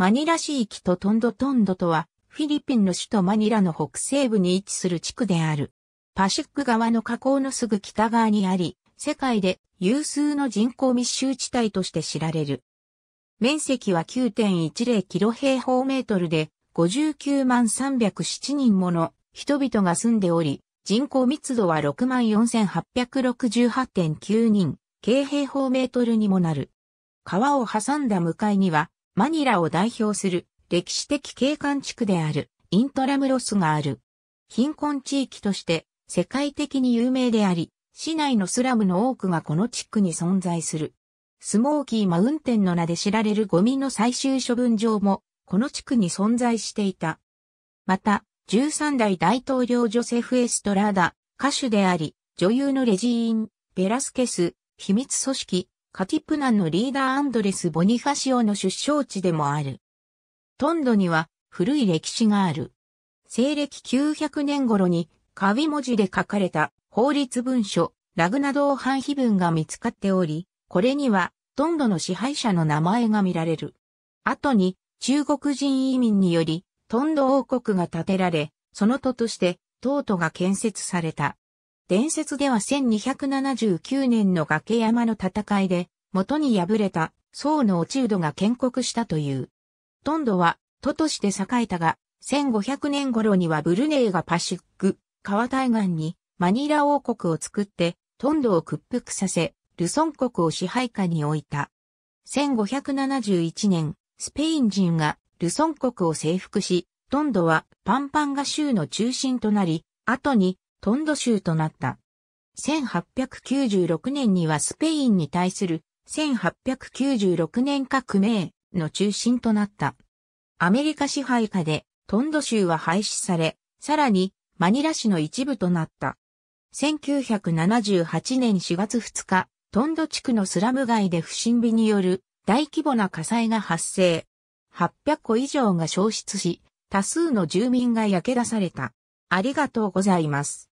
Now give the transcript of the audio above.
マニラ市域とトンドトンドとは、フィリピンの首都マニラの北西部に位置する地区である。パシック川の河口のすぐ北側にあり、世界で有数の人口密集地帯として知られる。面積は9.10キロ平方メートルで、59万307人もの人々が住んでおり、人口密度は6万4868.9人、軽平方メートルにもなる。川を挟んだ向かいには、マニラを代表する歴史的景観地区であるイントラムロスがある。貧困地域として世界的に有名であり、市内のスラムの多くがこの地区に存在する。スモーキーマウンテンの名で知られるゴミの最終処分場も、この地区に存在していた。また、13代大統領ジョセフ・エストラーダ、歌手であり、女優のレジーン、ベラスケス、秘密組織、カティプナンのリーダーアンドレス・ボニファシオの出生地でもある。トンドには古い歴史がある。西暦900年頃に、カビ文字で書かれた法律文書、ラグナドー反碑文が見つかっており、これには、トンドの支配者の名前が見られる。後に、中国人移民により、トンド王国が建てられ、その都として、トートが建設された。伝説では1279年の崖山の戦いで、元に敗れた、宋の落人が建国したという。トンドは、都として栄えたが、1500年頃にはブルネイがパシック、川対岸に、マニラ王国を作って、トンドを屈服させ、ルソン国を支配下に置いた。1571年、スペイン人がルソン国を征服し、トンドはパンパンガ州の中心となり、後にトンド州となった。1896年にはスペインに対する1896年革命の中心となった。アメリカ支配下でトンド州は廃止され、さらにマニラ市の一部となった。1978年4月2日、トンド地区のスラム街で不審火による大規模な火災が発生。800個以上が消失し、多数の住民が焼け出された。ありがとうございます。